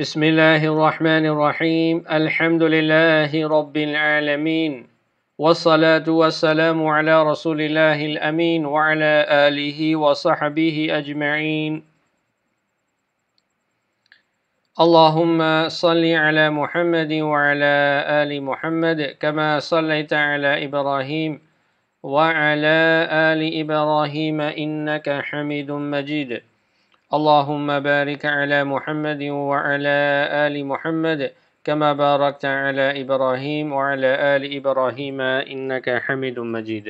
بسم الله الرحمن الرحيم الحمد لله رب العالمين والصلاة والسلام على رسول الله الأمين وعلى آله وصحبه أجمعين اللهم صل على محمد وعلى آل محمد كما صليت على إبراهيم وعلى آل إبراهيم إنك حميد مجيد اللهم بارك على محمد وعلى آل محمد كما باركت على إبراهيم وعلى آل إبراهيم إنك حميد مجيد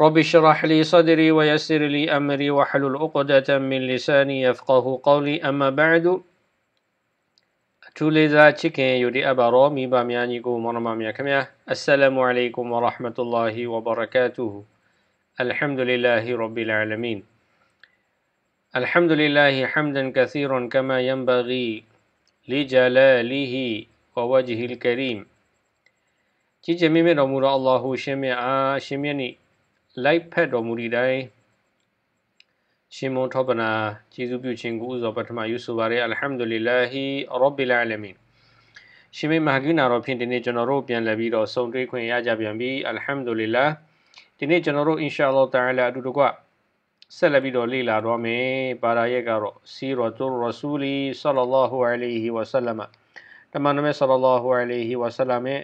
رب اشرح لي صدري ويسر لي أمري وحل العقدة من لساني يفقه قولي أما بعد تولي يري السلام عليكم ورحمة الله وبركاته الحمد لله رب العالمين الحمد لله حمدا كثيرا كما ينبغي لجلاله ووجه الكريم ကြည်ကျမင်းမြတ်တော်မူသောအလ္လာဟူရှင်မြတ်အားရှင်မြတ်နှင့်လိုက်ဖက်တော်မူသည့်တိုင်ရှင်မုံထောပနာကျေးဇူးပြုခြင်းကိုဥစွာပထမယူဆိုပါရယ်အလ်ဟမ်ဒူလ illah ရောဘီလအာလမင်ရှင်မမဟာကိနာတော်ဖြင့်ဒီနေ့ကျွန်တော်တို့ပြန်လည်ပြီးတော့ဆုံတွေ့ခွင့်ရကြပြန်ပြီအလ်ဟမ်ဒူလ illah ဒီနေ့ကျွန်တော်တို့အင်ရှာအလ္လာဟ်တာအလာအတူတကွဆက်လက်ပြီးတော့လေ့လာတော့မယ်ပါရာရက်ကတော့စီရတူရဆူလီဆလလာဟူအလိဟီဝဆလမ်တမန်တော်မြတ်ဆလလာဟူအလိဟီဝဆလမ်ရဲ့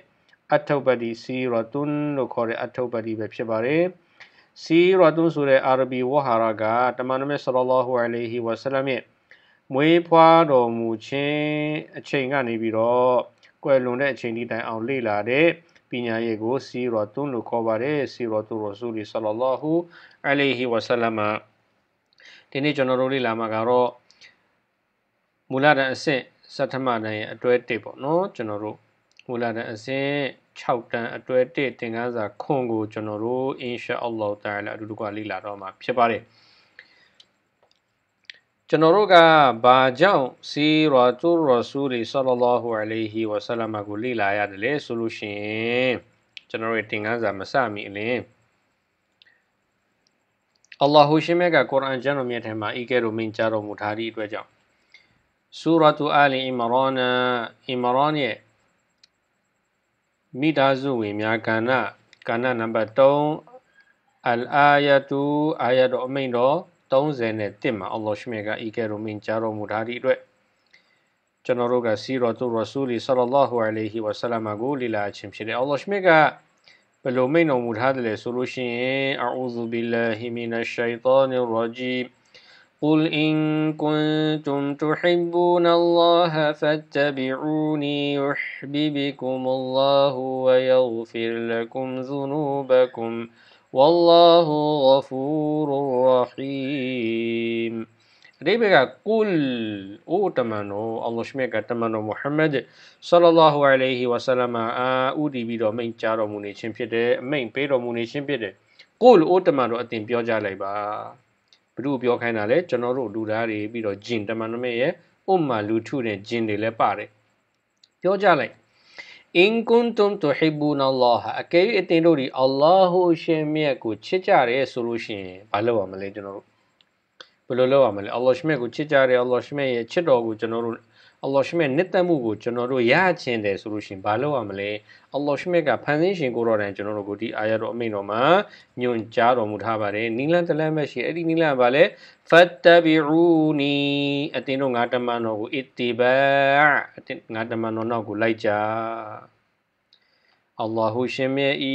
အထုပ်ပတိစီရတူန်လို့ခေါ်တဲ့အထုပ်ပတိပဲဖြစ်ပါတယ်စီရတူန်ဆိုတဲ့အာရဘီဝဟာရကတမန်တော်မြတ်ဆလလာဟူအလိဟီဝဆလမ်ရဲ့မွေးဖွားတော်မူခြင်းအချိန်ကနေပြီးတော့ကွယ်လွန်တဲ့အချိန်ဒီတိုင်အောင်လေ့လာတဲ့ညာရေးကိုစီရတုန်လို့ခေါ်ပါတယ်စီရတုရဆူလီဆလလာဟူအလိုင်ဟီဝဆလမ်ဒီနေ့ကျွန်တော်တို့လေ့လာမှာကတော့မူလတန်အဆင့်စထမတန်ရဲ့အတွဲတစ်ပေါ့နော်ကျွန်တော်တို့မူလတန်အဆင့်6တန်အတွဲတစ်သင်ခန်းစာခွန်ကိုကျွန်တော်တို့အင်ရှာအလ္လာဟ်တာလာအတူတူကလေ့လာတော့မှာဖြစ်ပါတယ်။ကျွန်တော်တို့ကဘာကြောင့်စီရာတူရာဆူလီဆလလာဟူအလိုင်ဟီဝဆလမ်ကိုလေ့လာရတယ်လေဆိုလို့ရှိရင်ကျွန်တော်တို့တင်ကန်းစာမစမိအလင်းအလ္လာဟူရှိမဲကကုရ်အာန်ကျမ်းတော်မြတ်ထဲမှာဤကဲ့သို့မင်းကြားတော်မူထားသည့်အတွက်ကြောင့်ဆူရာတူအာလီအီမရာနာအီမရာန်ရဲ့မိသားစုဝင်များကဏ္ဍကဏ္ဍနံပါတ်3အလ်အာယတူအာယတ်တော်အမိန်တော်31မှာ အလ္လာဟ်ရှမေကဤကဲ့သို့မိန့်ကြားတော်မူထားသည့်အတွက်ကျွန်တော်တို့ကစီရောတူရာဆူလီဆလလာဟူအလိုင်ဟီဝဆလမ်ကိုလေ့လာခြင်းဖြစ်တယ်။အလ္လာဟ်ရှမေကဘယ်လိုမိန့်တော်မူထားတယ်လဲဆိုလို့ရှိရင်အာအူဇူဘီလာဟီမီနရှိုင်တာနီရာဂျီ قل إن كنتم تحبون الله فاتبعوني يحببكم الله ويغفر لكم ذنوبكم ۖ والله غفور رحيم အဓိပ္ပာယ်ကကုလ်အိုတမန်တော်အလ္လာဟ်ရှမေကတမန်တော်မုဟမ္မဒ်ဆလလာဟူအလိုင်းဟီဝဆလမ်အာဦးတည်ပြီးတော့မိန့်ကြားတော်မူနေခြင်းဖြစ်တယ်အမိန့်ပေးတော်မူနေခြင်းဖြစ်တယ်ကုလ်အိုတမန်တော်အတင်ပြောကြလိုက်ပါဘ누구ပြောခိုင်းတာလဲကျွန်တော်တို့လူသားတွေပြီးတော့ဂျင်တမန်တော်ရဲ့ဥမ္မာလူထုနဲ့ဂျင်တွေလည်းပါတယ်ပြောကြလိုက်အင်ကွန်တုမ်တူဟီဘူနအလ္လာဟအကယ်၍အသင်တို့ဒီအလ္လာဟူရှင်မြတ်ကိုချစ်ကြတယ်ဆိုလို့ရှိရင်ဘာလုပ်ရမလဲကျွန်တော်တို့ဘယ်လိုလုပ်ရမလဲအလ္လာရှင်မြတ်ကိုချစ်ကြတယ်အလ္လာရှင်မြတ်ရဲ့ချစ်တော်ကိုကျွန်တော်တို့အလ္လာဟ်ရှင်ရဲ့နှစ်သက်မှုကိုကျွန်တော်တို့ရချင်တယ်ဆိုလို့ရှင်ဘာလုပ်ရမလဲအလ္လာဟ်ရှင်ကဖန်ဆင်းရှင်ကိုတော်တိုင်ကျွန်တော်တို့ကိုဒီအာရတော်အမိန်တော်မှာညွန်ကြားတော်မူထားပါတယ်နီလန်တလန်မဲ့ရှိအဲ့ဒီနီလန်ကဘာလဲဖတ်တဘီရူနီအတင်းတို့ငါတမန်တော်ကိုအစ်တီဘာအတင်းငါတမန်တော်နောက်ကိုလိုက်ကြအလ္လာဟူရှင်မြတ်ဤ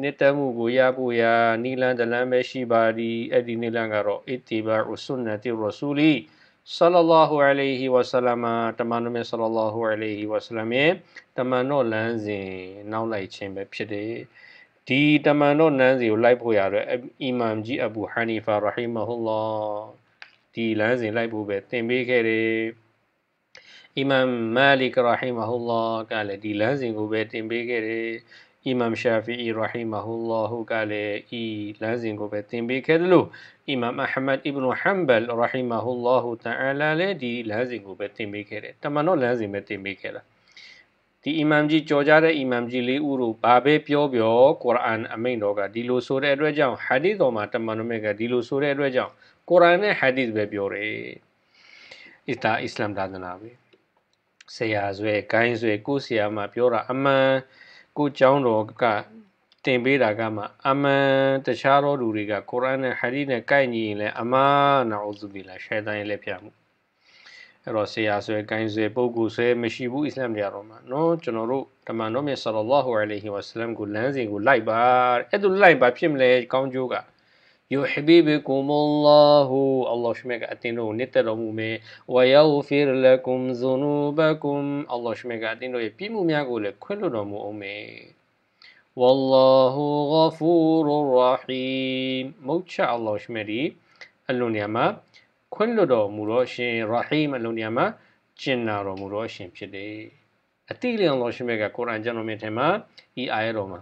နှစ်သက်မှုကိုရဖို့ရာနီလန်တလန်ပဲရှိပါသည်အဲ့ဒီနီလန်ကတော့အစ်တီဘာဥဆွန်နတီရဆူလီဆလလာဟူအလိုင်ဟီဝဆလမ်တမန်တော်မြတ်ဆလလာဟူအလိုင်ဟီဝဆလမ်ရဲ့တမန်တော်လမ်းစဉ်နောက်လိုက်ခြင်းပဲဖြစ်တယ်ဒီတမန်တော်နန်းစီကိုလိုက်ဖို့ရတော့အီမမ်ကြီးအဘူဟာနီဖာရဟီမဟူလာဒီလမ်းစဉ်လိုက်ဖို့ပဲသင်ပေးခဲ့တယ်အီမမ်မာလီကရဟီမဟူလာကလည်းဒီလမ်းစဉ်ကိုပဲသင်ပေးခဲ့တယ်အီမမ်ရှာဖီအီရာဟီမဟူလာဟူကလည်းဤလမ်းစဉ်ကိုပဲသင်ပေးခဲ့သလိုအီမမ်အဟမတ်အီဘနဟမ်ဘယ်ရာဟီမဟူလာဟူတာအလာလည်းဒီလမ်းစဉ်ကိုပဲသင်ပေးခဲ့တယ်တမန်တော်လမ်းစဉ်ပဲသင်ပေးခဲ့တာဒီအီမမ်ကြီးကြော်ကြတဲ့အီမမ်ကြီးလေးဦးတို့ဘာပဲပြောပြောကုရ်အာန်အမိန့်တော်ကဒီလိုဆိုတဲ့အတွက်ကြောင့်ဟာဒီသ်တော်မှာတမန်တော်မြတ်ကဒီလိုဆိုတဲ့အတွက်ကြောင့်ကုရ်အာန်နဲ့ဟာဒီသ်ပဲပြောတယ်။အစ်တာအစ္စလမ်သာသနာပဲ။ဆရာဆွဲ၊ဂိုင်းဆွဲကိုဆရာမပြောတာအမှန်။ကိုเจ้าတော်ကတင်ပေးတာကမှအမှန်တခြားသောလူတွေကကုရ်အာန်နဲ့ဟာဒီနဲ့ကိုက်ညီရင်လည်းအမားနာအူဇူဘီလာရှေတန်ရဲ့လက်ပြမှုအဲ့တော့ဆရာဆွဲ၊ကိုင်းဆွဲပုဂ္ဂိုလ်ဆွဲမရှိဘူးအစ္စလာမ်တရားတော်မှာနော်ကျွန်တော်တို့တမန်တော်မြတ်ဆလ္လာဟူအလိုင်ဟီဝါဆလမ်ကိုလမ်းစဉ်ကိုလိုက်ပါအဲ့ဒါလိုက်ပါဖြစ်မလဲကောင်းကျိုးက يحببكم الله الله شمك أتينو نترمو مي ويغفر لكم ذنوبكم الله شمك أتينو يبيمو ميغو لكل رمو أمي والله غفور رحيم موتشا الله شمري اللون يما كل رمو روشين رحيم اللون يما جنا رمو روشين بشدي အတိလျောင်တော်ရှင်မြတ်ကကုရ်အာန်ကျမ်းတော်မြတ်ထဲမှာဤအာယတ်တော်မှာ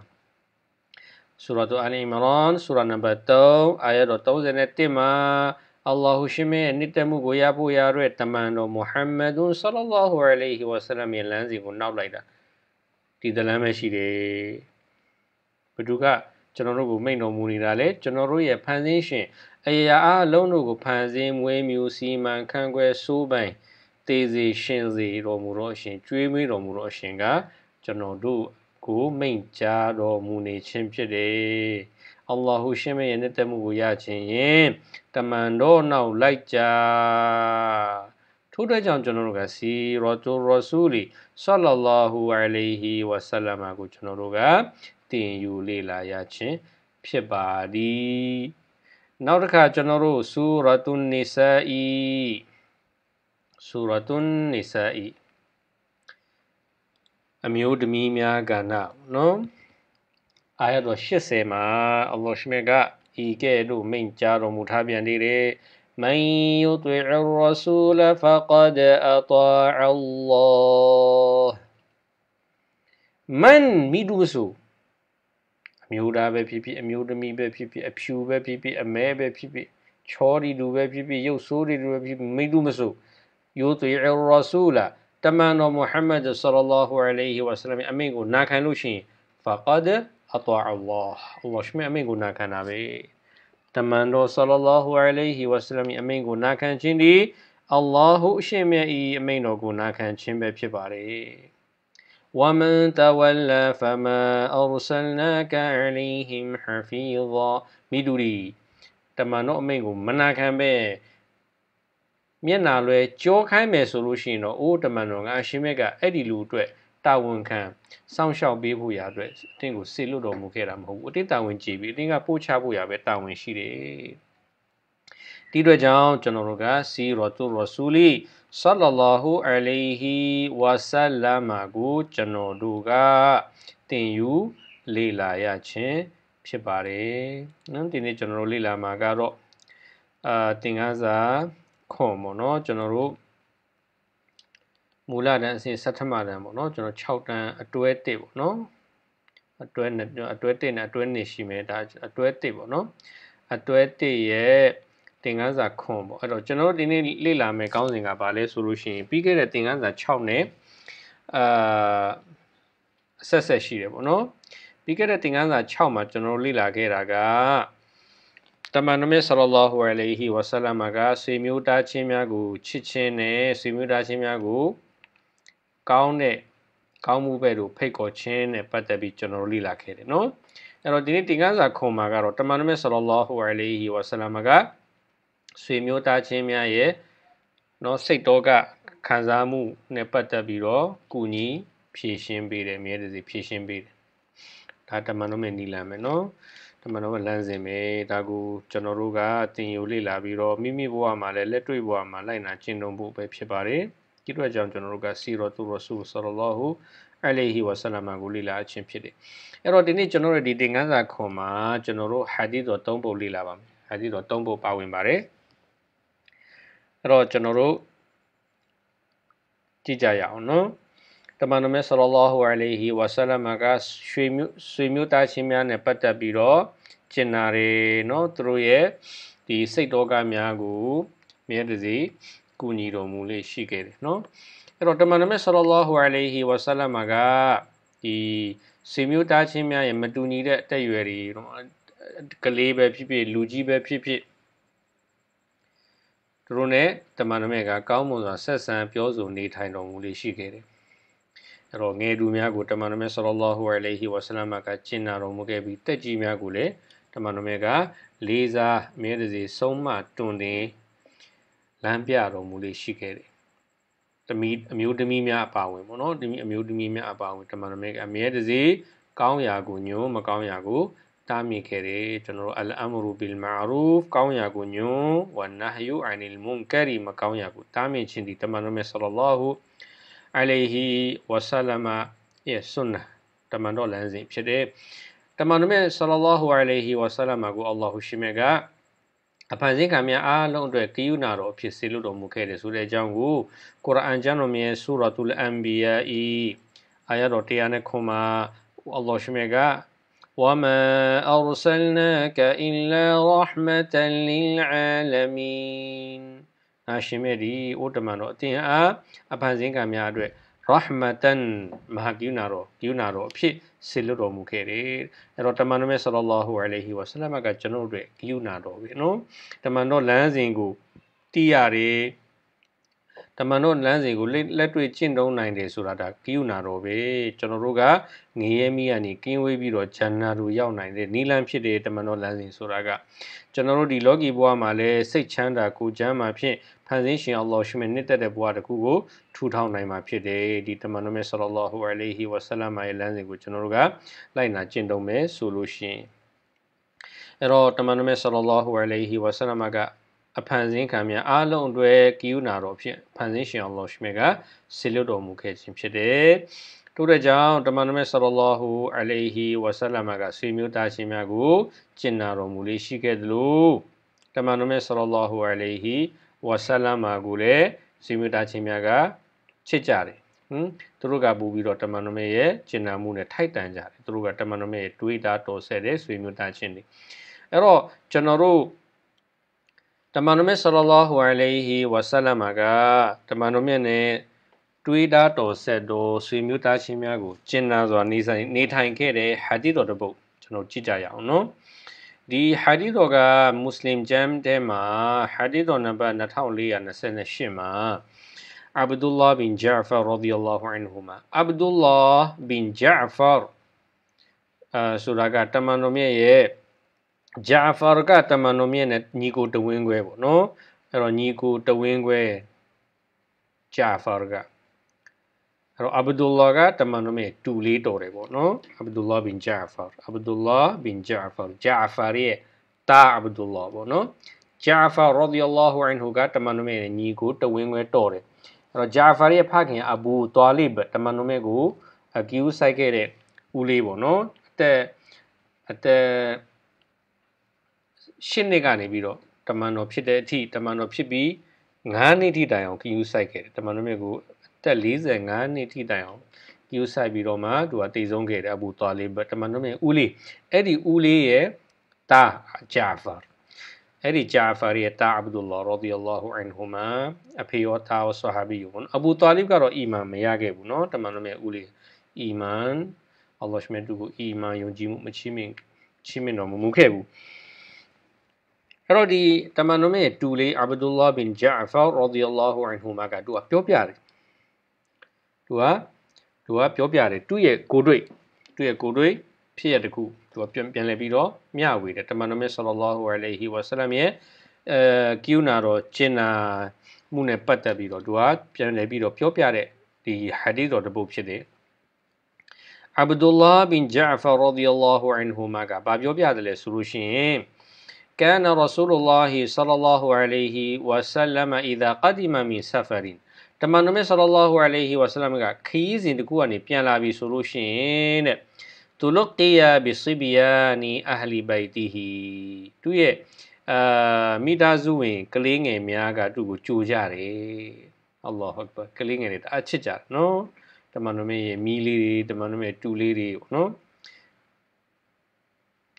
ဆူရတ်အလီမရန်ဆူရနံပါတ်3အာယတ်တော်31မှာအလ္လာဟူရှိမဲနိတမှုကိုရဖို့ရတဲ့တမန်တော်မုဟမ္မဒ်ဆလလာဟူအလัยဟီဝဆလမ်ရဲ့လမ်းစဉ်ကိုနောက်လိုက်တာဒီတလမ်းပဲရှိတယ်ဘဒုကကျွန်တော်တို့ကိုမိန့်တော်မူနေတာလေကျွန်တော်တို့ရဲ့ဖန်ဆင်းရှင်အရာအားလုံးတို့ကိုဖန်ဆင်းမွေးမြူစီမံခန့်ခွဲစိုးပိုင်တေစီရှင်စီတော်မူတော့ရှင်ကျွေးမွေးတော်မူတော့ရှင်ကကျွန်တော်တို့ကိုမိန့်ကြားတော်မူနေခြင်းဖြစ်တယ်။အလ္လာဟုရှင်မရဲ့နှစ်သက်မှုကိုရခြင်းယင်တမန်တော်နောက်လိုက်ကြ။ထို့တဲ့ကြောင့်ကျွန်တော်တို့ကစီရောတူရဆူလီဆလလာဟူအလိုင်ဟီဝဆလမ်ကိုကျွန်တော်တို့ကတင်ယူလေ့လာရခြင်းဖြစ်ပါသည်။နောက်တစ်ခါကျွန်တော်တို့ဆူရတုန်နီဆာအီဆူရတုန်နီဆာအီအမျိုးသမီးများကဏ္ဍနော်အာယတ်တော်80မှာအလ္လာဟ်ရှမေကဤကဲ့သို့မိန့်ကြားတော်မူထားပြန်သေးတယ် من يطع الرسول فقد أطاع الله من မိသူဆိုအမျိုးသားပဲဖြစ်ဖြစ်အမျိုးသမီးပဲဖြစ်ဖြစ်အဖြူပဲဖြစ်ဖြစ်အမဲပဲဖြစ်ဖြစ်ချောဒီလူပဲဖြစ်ဖြစ်ရုပ်ဆိုးဒီလူပဲဖြစ်ဖြစ်မိသူမဆို يطع الرسول တမန်တော်မုဟမ္မဒ်ဆလလောဟူအလိုင်းဝါဆလမ်အမိန့်ကိုနာခံလို့ရှိရင်ဖာကာဒ်အတအလ္လာဟ်အလ္လာဟ်ရှမအမိန့်ကိုနာခံတာပဲတမန်တော်ဆလလောဟူအလိုင်းဝါဆလမ်အမိန့်ကိုနာခံခြင်းဒီအလ္လာဟူအရှင်မြတ်၏အမိန့်တော်ကိုနာခံခြင်းပဲဖြစ်ပါတယ်ဝမန်တဝလဖမာအောဆလနာကအလီဟင်ဟဖီဇာမိဒူရီတမန်တော်အမိန့်ကိုမနာခံပဲမျက်နာလွဲကြောခိုင်းမယ်ဆိုလို့ရှိရင်တော့အိုးတမန်တော်ကအရှင်မြတ်ကအဲ့ဒီလူအတွက်တာဝန်ခံစောင့်ရှောက်ပေးဖို့ရာအတွက်အတင်းကိုစေလွတ်တော်မူခဲ့တာမဟုတ်ဘူးအတင်းတာဝန်ကြည်ပြီးအတင်းကပို့ချဖို့ရာပဲတာဝန်ရှိတယ်ဒီအတွက်ကြောင့်ကျွန်တော်တို့ကစီရောတူရဆူလီဆလလာဟူအလိုင်ဟီဝါဆလမ်ကိုကျွန်တော်တို့ကတင်ယူလေ့လာရခြင်းဖြစ်ပါတယ်နော်ဒီနေ့ကျွန်တော်တို့လေ့လာမှာကတော့အာသင်ခန်းစာခွန်ပေါ့နော်ကျွန်တော်တို့မူလတန်းအဆင့်ဆဋ္ဌမတန်းပေါ့နော်ကျွန်တော်6တန်းအတွဲ1ပေါ့နော်အတွဲနဲ့အတွဲ1နဲ့အတွဲ2ရှိမယ်ဒါအတွဲ1ပေါ့နော်အတွဲ1ရဲ့သင်ခန်းစာခွန်ပေါ့အဲ့တော့ကျွန်တော်တို့ဒီနေ့လေ့လာမယ်ခေါင်းစဉ်ကဘာလဲဆိုလို့ရှိရင်ပြီးခဲ့တဲ့သင်ခန်းစာ6နဲ့အာဆက်ဆက်ရှိတယ်ပေါ့နော်ပြီးခဲ့တဲ့သင်ခန်းစာ6မှာကျွန်တော်တို့လေ့လာခဲ့တာကတမန်တော်မြတ်ဆလ္လာဟူအလိုင်ဟီဝဆလမ်ကဆွေမျိုးတားချင်းများကိုချစ်ချင်းနဲ့ဆွေမျိုးတားချင်းများကိုကောင်းတဲ့ကောင်းမှုပဲလို့ဖိတ်ခေါ်ခြင်းနဲ့ပတ်သက်ပြီးကျွန်တော်တို့လေ့လာခဲ့တယ်နော်အဲ့တော့ဒီနေ့တင်ကန်းစာခွန်မှာကတော့တမန်တော်မြတ်ဆလ္လာဟူအလိုင်ဟီဝဆလမ်ကဆွေမျိုးတားချင်းများရဲ့နော်စိတ်တော်ကခံစားမှုနဲ့ပတ်သက်ပြီးတော့ကုညီဖြည့်ရှင်းပေးတယ်မြဲတစေဖြည့်ရှင်းပေးတယ်ဒါတမန်တော်မြတ်နီလာမယ်နော်ဓမ္မတော်လမ်းစဉ်ပဲဒါကိုကျွန်တော်တို့ကသင်ယူလေ့လာပြီးတော့မိမိဘဝမှာလည်းလက်တွေ့ဘဝမှာလိုက်နာကျင့်သုံးဖို့ပဲဖြစ်ပါတယ်ဒီအတွက်ကြောင့်ကျွန်တော်တို့ကစီရောသူရဆူဆလလာဟူအလัยဟီဝဆလမ်ကိုလေ့လာခြင်းဖြစ်တယ်အဲ့တော့ဒီနေ့ကျွန်တော်တို့ဒီသင်ခန်းစာခွန်မှာကျွန်တော်တို့ဟာဒီသ်တော်၃ပုဒ်လေ့လာပါမယ်ဟာဒီသ်တော်၃ပုဒ်ပါဝင်ပါတယ်အဲ့တော့ကျွန်တော်တို့ကြည့်ကြရအောင်နော်တမန်တော်မြတ်ဆလ္လာဟူအလိုင်ဟီဝါဆလမ်ကရွှေမျိုးဆွေမျိုးသားချင်းများနဲ့ပတ်သက်ပြီးတော့ကျင်နာတွေเนาะသူတို့ရဲ့ဒီစိတ်တော်ကများကိုမြဲတစေကူညီတော်မူလေးရှိခဲ့တယ်เนาะအဲ့တော့တမန်တော်မြတ်ဆလ္လာဟူအလိုင်ဟီဝါဆလမ်ကဒီဆွေမျိုးသားချင်းများရဲ့မတူညီတဲ့အတက်အရွယ်တွေเนาะကလေးပဲဖြစ်ဖြစ်လူကြီးပဲဖြစ်ဖြစ်သူတို့ ਨੇ တမန်တော်မြတ်ကကောင်းမွန်စွာဆက်ဆံပြောဆိုနေထိုင်တော်မူလေးရှိခဲ့တယ်အဲ့တော့ငယ်သူများကိုတမန်တော်မြတ်ဆလ္လာဟူအလိုင်ဟီဝါဆလမ်ကကျင့်နာတော်မူခဲ့ပြီးတက်ကြီးများကိုလည်းတမန်တော်မြတ်ကလေးစားမြဲတစေဆုံးမတွင်တင်လမ်းပြတော်မူလေးရှိခဲ့တယ်။တမီအမျိုးသမီးများအပါဝင်ပေါ့နော်တမီအမျိုးသမီးများအပါဝင် တမန်တော်မြတ်ကအမြဲတစေကောင်းရာကိုညွန်းမကောင်းရာကိုတားမြစ်ခဲ့တယ်ကျွန်တော်တို့အလ်အမရူဘီလ်မာရူဖ်ကောင်းရာကိုညွန်းဝနဟယူအန်လ်မွန်ကာရီမကောင်းရာကိုတားမြစ်ခြင်းဒီတမန်တော်မြတ်ဆလ္လာဟူအအလัยဟီဝဆလမရဲ့ဆွန်နာတမန်တော်လမ်းစဉ်ဖြစ်တဲ့တမန်တော်မြတ်ဆလလာဟူအလัยဟီဝဆလမကိုအလ္လာဟူရှိမေကအဖန်စင်ခံများအားလုံးအတွက်ကိယူနာတော်ဖြစ်စေလို့တော်မူခဲ့တယ်ဆိုတဲ့အကြောင်းကိုကုရ်အာန်ကျမ်းတော်မြတ်ဆူရတူလ်အန်ဘီယာအီအာယတော်တရားနဲ့ခွန်မှာအလ္လာဟ်ရှိမေက وما أرسلناك إلا رحمة للعالمين အာရှင်မြတ်ဒီအိုတမန်တော်အသင်အားအဖန်ဆင်းကံများအတွက်ရဟမတန်မဟာကိူနာတော်ကိူနာတော်အဖြစ်ဆေလွတ်တော်မူခဲ့တယ်။အဲ့တော့တမန်တော်မြတ်ဆလ္လာဟူအလัยဟီဝါဆလမ်ကကျွန်တော်တို့ကိူနာတော်ပဲနော်။တမန်တော်လမ်းစဉ်ကိုတည်ရတယ်။မန်တော်လမ်းစဉ်ကိုလက်တွေ့ကျင့်သုံးနိုင်တယ်ဆိုတာဒါကိယုနာတော်ပဲကျွန်တော်တို့ကငရဲမီကနေကင်းဝေးပြီးတော့ဂျန်နာတို့ရောက်နိုင်တဲ့နီလန်းဖြစ်တဲ့တမန်တော်လမ်းစဉ်ဆိုတာကကျွန်တော်တို့ဒီလောကီဘဝမှာလည်းစိတ်ချမ်းသာကိုချမ်းသာဖြင့်ဖန်ဆင်းရှင်အလ္လာဟ်ရှိမနှစ်သက်တဲ့ဘဝတစ်ခုကိုထူထောင်နိုင်မှာဖြစ်တယ်ဒီတမန်တော်မြတ်ဆလ္လာလာဟူအလိုင်ဟီဝါဆလမ်ရဲ့လမ်းစဉ်ကိုကျွန်တော်တို့ကလိုက်နာကျင့်သုံးမယ်ဆိုလို့ရှိရင်အဲ့တော့တမန်တော်မြတ်ဆလ္လာလာဟူအလိုင်ဟီဝါဆလမ်ကအဖန်ဆင်းခံများအားလုံးအတွက်ကိယူနာတော်ဖြင့်ဖန်ဆင်းရှင်အောင်လောရှိမေကဆေလွတ်တော်မူခဲ့ခြင်းဖြစ်တယ်။တို့တဲ့ကြောင့်တမန်တော်မြတ်ဆလ္လာဟူအလိုင်ဟီဝဆလမ်ကဆွေမျိုးသားရှင်များကိုကျင့်နာတော်မူလေးရှိခဲ့သလိုတမန်တော်မြတ်ဆလ္လာဟူအလိုင်ဟီဝဆလမ်ကိုလည်းဆွေမျိုးသားရှင်များကချစ်ကြတယ်ဟမ်သူတို့ကပို့ပြီးတော့တမန်တော်မြတ်ရဲ့ကျင့်နာမှုနဲ့ထိုက်တန်ကြတယ်သူတို့ကတမန်တော်မြတ်ရဲ့တွေးတာတော်ဆဲတဲ့ဆွေမျိုးသားချင်းတွေအဲ့တော့ကျွန်တော်တို့တမန်တော်မြတ်ဆလလောဟူအလိုင်းဟီဝဆလမ်ကတမန်တော်မြတ်နဲ့တွေးတာတော်ဆက်တော်ဆွေမျိုးသားချင်းများကိုကျင့်နာစွာနေဆိုင်နေထိုင်ခဲ့တဲ့ဟာဒီတော်တစ်ပုဒ်ကျွန်တော်ကြည့်ကြရအောင်နော်ဒီဟာဒီတော်ကမွတ်စလင်ဂျမ်တဲမှာဟာဒီတော်နံပါတ်2428မှာအဗ်ဒူလာဘင်ဂျာဖာရာဒီအလာဟူအန်ဟူမာအဗ်ဒူလာဘင်ဂျာဖာအာဆိုတာကတမန်တော်မြတ်ရဲ့ဂျာဖာရကတမန်တော်မြင့်နဲ့ညီကိုတဝင်းခွဲပေါ့နော်အဲ့တော့ညီကိုတဝင်းခွဲဂျာဖာရကအဲ့တော့အဗ်ဒူလာကတမန်တော်မြင့်တူလေးတော်တယ်ပေါ့နော်အဗ်ဒူလာဘင်ဂျာဖာအဗ်ဒူလာဘင်ဂျာဖာဂျာဖာရဲ့တာအဗ်ဒူလာပေါ့နော်ဂျာဖာရာဒီအလ္လာဟူအန်ဟူကတမန်တော်မြင့်ညီကိုတဝင်းခွဲတော်တယ်အဲ့တော့ဂျာဖာရဲ့ဖခင်အဘူသွာလိဘတမန်တော်မြင့်ကို အကီယူဆိုင်ခဲ့တဲ့ဦးလေးပေါ့နော်အသက်အသက်၈နှစ်ကနေပြီးတော့တမန်တော်ဖြစ်တဲ့အထိတမန်တော်ဖြစ်ပြီး9နှစ်ထိတိုင်အောင်ကယူဆိုင်ခဲ့တယ်တမန်တော်မြတ်ကိုအသက်45နှစ်ထိတိုင်အောင်ကယူဆိုင်ပြီးတော့မှသူကတည်ဆုံးခဲ့တယ်အဘူသွာလေးတမန်တော်မြတ်ဦးလေးအဲ့ဒီဦးလေးရဲ့တာဂျာဖာအဲ့ဒီဂျာဖာရဲ့တာအဗ်ဒူလာရာဒီအလာဟူအန်ဟူမာအဖေရောတာဝဆဟာဘီယူဘန်အဘူသွာလီဘကတော့အီမန်မရခဲ့ဘူးเนาะတမန်တော်မြတ်ဦးလေးအီမန်အလ္လာဟ်ရှမန်တူကိုအီမန်ယုံကြည်မှုမချိမင်ချိမင်တော်မမူခဲ့ဘူးအဲ့တော့ဒီတမန်တော်ရဲ့တူလေးအဗ်ဒူလာဘင်ဂျာဖာရာဒီယလာဟူအန်ဟူမာကသူကပြောပြတယ်သူကသူကပြောပြတယ်သူ့ရဲ့ကိုတွေ့သူ့ရဲ့ကိုတွေ့ဖြစ်ရတကူသူကပြန်ပြန်လဲပြီးတော့မျှဝေတယ်တမန်တော်မြတ်ဆလလာဟူအလိုင်ဟီဝါဆလမ်ရဲ့အဲကီယူနာတော့ကျင်နာမှုနဲ့ပတ်သက်ပြီးတော့သူကပြန်လဲပြီးတော့ပြောပြတဲ့ဒီဟာဒီသ်တော်တစ်ပုဒ်ဖြစ်တယ်အဗ်ဒူလာဘင်ဂျာဖာရာဒီယလာဟူအန်ဟူမာကဘာပြောပြတယ်လဲဆိုလို့ရှိရင် كان رسول الله صلى الله عليه وسلم إذا قدم من سفر တမန်တော်မြတ်ဆလ္လာဟူအလိုင်ဟီဝါဆလမ်ကခီးစဉ်တကူကနေပြန်လာပြီဆိုလို့ရှိရင်တဲ့သူလုကီယာဘီဆီဘီယာနီအဟလီဘိုင်တီဟီသူရဲ့အာမိသားစုဝင်ကလေးငယ်များကသူ့ကိုကြိုကြတယ်အလ္လာဟ်အက်ဘာကလေးငယ်တွေတအားချစ်ကြတယ်နော်တမန်တော်မြတ်ရဲ့မိလေးတွေတမန်တော်မြတ်တူလေးတွေပေါ့နော်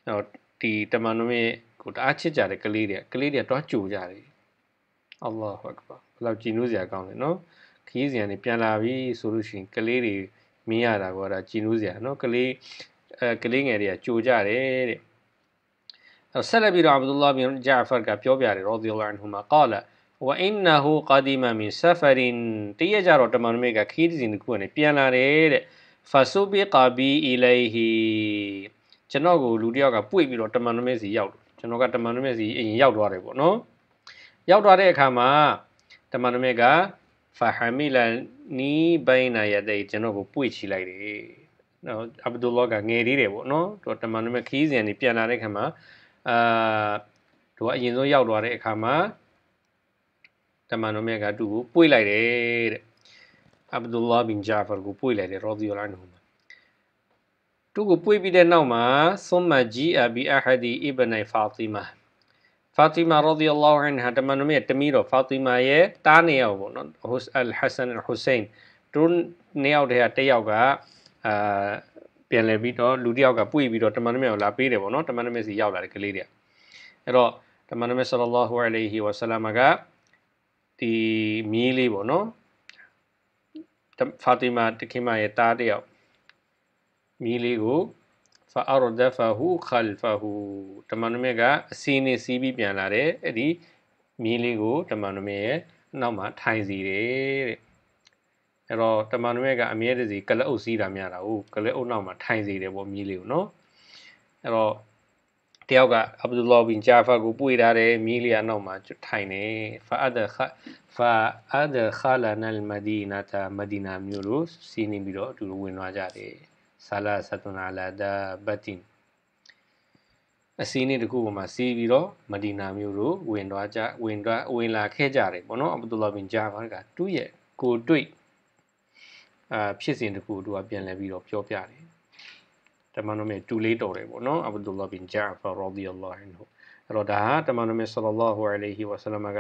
အော်ဒီတမန်တော်မြတ်ကိုတအားချစ်ကြတဲ့ကလေးတွေကလေးတွေကတွားကြိုကြတယ်အလ္လာဟ်အက်ဘာဘယ်လောက်ကြည်နူးစရာကောင်းလဲနော်ခရီးစဉ်ကနေပြန်လာပြီဆိုလို့ရှိရင်ကလေးတွေမင်းရတာကွာဒါကြည်နူးစရာနော်ကလေးအဲကလေးငယ်တွေကကြိုကြတယ်တဲ့အဲ့ဆက်လက်ပြီးတော့အဗ္ဒူလာဘင်ဂျာဖာကပြောပြတယ်ရောဒီလန်ဟူမာကာလာဝအင်နဟူကာဒီမာမင်ဆဖရင်တရကြတော့တမန်တော်မြတ်ကခီးစဉ်တစ်ခုကနေပြန်လာတယ်တဲ့ဖာဆူဘီကာဘီအီလိုင်ဟီကျွန်တော်ကိုလူတယောက်ကပွေ့ပြီးတော့တမန်တော်မြတ်စီရောက်တယ်ကျွန်တော်ကတမန်တော်မြတ်စီအရင်ရောက်သွားတယ်ပေါ့နော်ရောက်သွားတဲ့အခါမှာတမန်တော်မြတ်ကဖာဟမီလာနီဘိုင်နာယတဲ့ကျွန်တော်ကိုပွေ့ချလိုက်တယ်နော်အဗ်ဒူလာကငယ်သေးတယ်ပေါ့နော်သူတမန်တော်မြတ်ခီးစင်နေပြန်လာတဲ့အခါမှာအာသူကအရင်ဆုံးရောက်သွားတဲ့အခါမှာတမန်တော်မြတ်ကသူ့ကိုပွေ့လိုက်တယ်တဲ့အဗ်ဒူလာဘင်ဂျာဖာကိုပွေ့လိုက်တယ်ရောဒီယိုလာနဟူသူ့ကိုပွေပြီးတဲ့နောက်မှာဆွမ်မဂျီအဘီအဟဒီအီဘနဖာတီမာဖာတီမာရာဒီအလ္လာဟ်အန်ဟာတမန်တော်မြတ်တမီးတော်ဖာတီမာရဲ့တားနေရောက်ပေါ့နော်ဟူအလ်ဟဆန်အလ်ဟူစိန်သူနေရောက်တဲ့တယောက်ကအာပြန်လဲပြီးတော့လူတယောက်ကပွေပြီးတော့တမန်တော်မြတ်ကိုလာပေးတယ်ပေါ့နော်တမန်တော်မြတ်စီရောက်လာတဲ့ကလေးတွေအဲ့တော့တမန်တော်မြတ်ဆလ္လာဟူအလိုင်ဟီဝဆလမ်ကဒီမြီးလေးပေါ့နော်ဖာတီမာတခင်မရဲ့တားတယောက်မီးလေးကိုဖာရဒဖဟူခလ်ဖဟူတမန်တော်မြတ်ကအစီနေစီးပြီးပြန်လာတယ်အဲ့ဒီမီးလေးကိုတမန်တော်မြတ်ရဲ့နောက်မှာထိုင်စီတယ်တဲ့အဲ့တော့တမန်တော်မြတ်ကအမြဲတစေကလအုပ်စီးတာများတာဟုတ်ကလအုပ်နောက်မှာထိုင်စီတယ်ပေါ့မီးလေးကိုနော်အဲ့တော့တယောက်ကအဗ်ဒူလာဘင်ဂျာဖာကိုပွေထားတယ်မီးလေးကနောက်မှာထိုင်နေဖာအဒခဖာအဒခလနလ်မဒီနာတာမဒီနာမြို့လို့စီးနေပြီးတော့အတူဝင်သွားကြတယ်ဆလာဆတုနာလာဒဘတင်အစီနေတခုပေါ်မှာစီးပြီးတော့မဒီနာမြို့ကိုဝင်သွားကြဝင်သွားဝင်လာခဲ့ကြတယ်ဘောနော်အဗ္ဒူလာဘင်ဂျာဖာကသူ့ရဲ့ကိုတွေ့အာဖြစ်စဉ်တခုသူကပြန်လဲပြီးတော့ပြောပြတယ်တမန်တော်မြတ်တူလေးတော်တယ်ပေါ့နော်အဗ္ဒူလာဘင်ဂျာဖာရာဒီအလ္လာဟ်အန်ဟူအဲ့တော့ဒါဟာတမန်တော်မြတ်ဆလ္လာလာဟူအလိုင်ဟီဝါဆလမ်က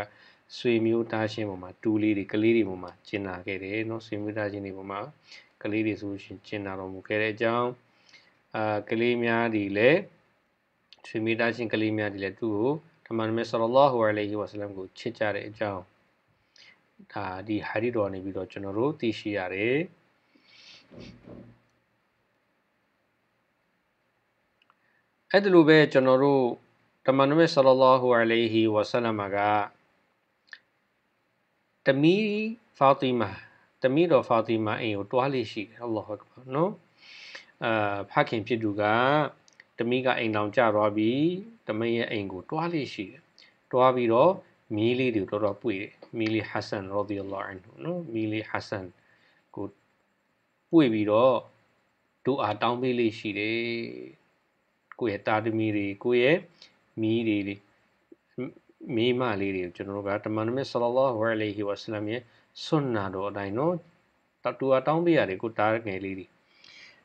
ဆွေမျိုးသားချင်းပေါ်မှာတူလေးတွေကလေးတွေပေါ်မှာကျင်လာခဲ့တယ်နော်ဆွေမျိုးသားချင်းတွေပေါ်မှာကလေးတွေဆိုလို့ရှိရင်ကျင်နာတော်မူခဲ့တဲ့အကြောင်းအာကလေးများဒီလည်းဆွေမိသားချင်းကလေးများဒီလည်းသူ့ကိုထမန်မဲဆလလာဟူအလိုင်ဟီဝါဆလမ်ကိုချစ်ကြတဲ့အကြောင်းဒါဒီဟာဒီတော်နေပြီးတော့ကျွန်တော်တို့သိရှိရတယ်အဲ့ဒါလိုပဲကျွန်တော်တို့တမန်တော်မြတ်ဆလလာဟူအလိုင်ဟီဝါဆလမ်ကတမီဖာတီမာတမီတော်ဖာတီမာအိမ်ကိုတွားလေရှိတယ်အလ္လာဟ်အက်ဘာနော်အာဖခင်ဖြစ်သူကတမီကအိမ်တောင်ကျသွားပြီးတမန်ရဲ့အိမ်ကိုတွားလေရှိတယ်တွားပြီးတော့မီးလေးတွေတော်တော်ပွေတယ်မီးလေးဟဆန်ရောဒီအလ္လာဟ်အန်ဟူနော်မီးလေးဟဆန်ကိုပွေပြီးတော့ဒူအာတောင်းပေးလေးရှိတယ်ကိုယ့်ရဲ့တာသမီတွေကိုယ့်ရဲ့မီးတွေမိမလေးတွေကိုကျွန်တော်တို့ကတမန်တော်မြတ်ဆလ္လာလဟူအလိုင်ဟီဝါဆလမ်ရဲ့ဆွန့်နာတော်အတိုင်းနော်တူအတောင်းပေးရတယ်ကိုတားငယ်လေးတွေ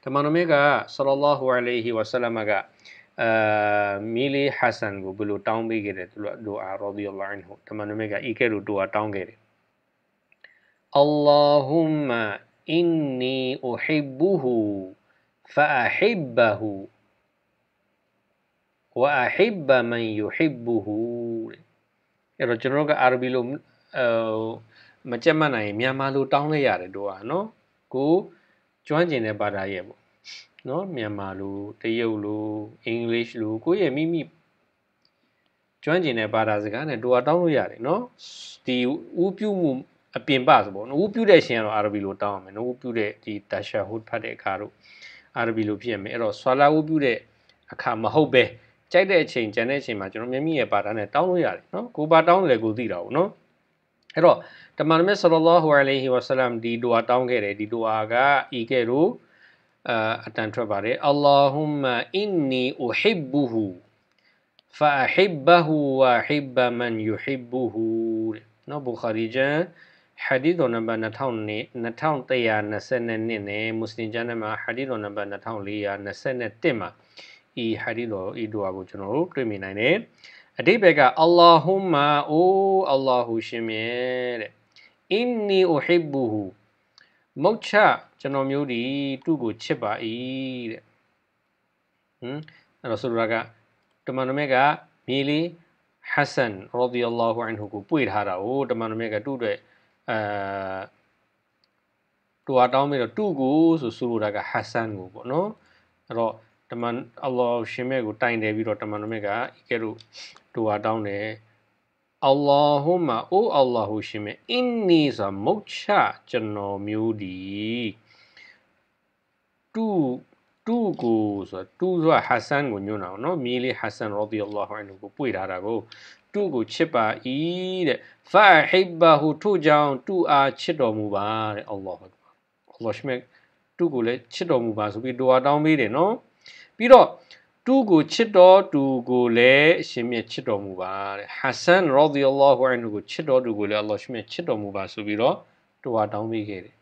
တမန်တော်မြတ်ကဆလလာဟူအလัยဟီဝဆလမ်ကအာမီလီဟဆန်ကိုဘလို့တောင်းပေးခဲ့တယ်သူကဒူအာရာဒီယလာအန်ဟူတမန်တော်မြတ်ကဤကဲ့သို့တူအတောင်းခဲ့တယ်အလ္လာဟုမအင်နီအူဟီဘူဟူဖအဟီဘဟူဝအဟီဘမန်ယူဟီဘူဟူအဲ့တော့ကျွန်တော်ကအာရဘီလိုအာမကြက်မတ်နိုင်ရင်မြန်မာလိုတောင်းလိုက်ရတယ်တို့อ่ะเนาะကိုကျွမ်းကျင်တဲ့ဘာသာရဲ့ပေါ့เนาะမြန်မာလိုတရုတ်လိုအင်္ဂလိပ်လိုကိုယ့်ရဲ့မိမိကျွမ်းကျင်တဲ့ဘာသာစကားနဲ့တို့อ่ะတောင်းလို့ရတယ်เนาะဒီဥပြုမှုအပြင်ပဆိုပေါ့နော်ဥပြုတဲ့ရှင်ကတော့အာရဘီလိုတောင်းရမယ်နော်ဥပြုတဲ့ဒီတာရှာဟုတ်ဖတ်တဲ့အခါတို့အာရဘီလိုဖြစ်ရမယ်အဲ့တော့ဆွာလာဥပြုတဲ့အခါမဟုတ်ပဲကြိုက်တဲ့အချိန်ကြံတဲ့အချိန်မှာကျွန်တော်မြမိရဲ့ပါတာနဲ့တောင်းလို့ရတယ်နော်ကိုပါတောင်းတယ်ကိုသိတာပေါ့နော်အဲ့တော့တမန်တော်မြတ်ဆလ္လာဟူအလိုင်ဟီဝါဆလမ်ဒီဒူအာတောင်းခဲ့တယ်ဒီဒူအာကဤကဲ့သို့အာအတန်ထွက်ပါတယ်အလ္လာဟူမအင်နီအူဟစ်ဘူဟူဖာဟစ်ဘဟူဝါဟစ်ဘမန်ယူဟစ်ဘူဟူတဲ့နော်ဘူခါရီဂျန်ဟာဒီသ်နံပါတ်2000နဲ့2122နဲ့မွတ်စလင်ကျမ်းထဲမှာဟာဒီသ်နံပါတ်2421မှာဤဟာဒီသ်ဤဒူအာကိုကျွန်တော်တို့တွေ့မြင်နိုင်တယ်။အတိပ္ပယ်ကအလ္လာဟူမာအိုးအလ္လာဟူရှင်မြတ်တဲ့အင်းနီအိုဟစ်ဘူဟူမုတ်ချကျွန်တော်မျိုးဒီသူ့ကိုချစ်ပါ၏တဲ့ဟမ်အဲ့တော့ဆိုလိုတာကတမန်တော်မြတ်ကမြေလီဟက်ဆန်ရာဒီအလ္လာဟူအန်ဟူကိုပွေထားတာဟိုတမန်တော်မြတ်ကသူ့အတွက်အာတူအားတောင်းပြီးတော့သူ့ကိုဆိုဆိုလိုတာကဟက်ဆန်ကိုပေါ့နော်အဲ့တော့တမန်အလ္လာဟ်ရှင်မြတ်ကိုတိုင်တယ်ပြီးတော့တမန်တော်မြတ်ကအီကဲတို့ဒူအာတောင်းတယ်အလ္လာဟူမအိုအလ္လာဟူရှင်မြတ်အင်းနီဆိုမုတ်ချကျွန်တော်မျိုးဒီတူတူကိုဆိုတူဆိုတာဟဆန်ကိုညွှန်းတာပေါ့နော်မြေးလေးဟဆန်ရာဒီအလ္လာဟူအန်ဟူကိုပွေထားတာကိုတူကိုချစ်ပါဤတဲ့ဖာဟိဘဟူထို့ကြောင့်တူအားချစ်တော်မူပါတဲ့အလ္လာဟူအလ္လာဟ်ရှင်မြတ်တူကိုလည်းချစ်တော်မူပါဆိုပြီးဒူအာတောင်းပေးတယ်နော်ပြီးတော့သူ့ကိုချစ်တော်သူကိုလည်းအရှင်မြတ်ချစ်တော်မူပါတဲ့ဟဆန်ရာဒီအလ္လာဟူအန်ဟူကိုချစ်တော်သူကိုလည်းအလ္လာဟ်ရှင်မြတ်ချစ်တော်မူပါဆိုပြီးတော့တူဟာတောင်းပေးခဲ့တယ်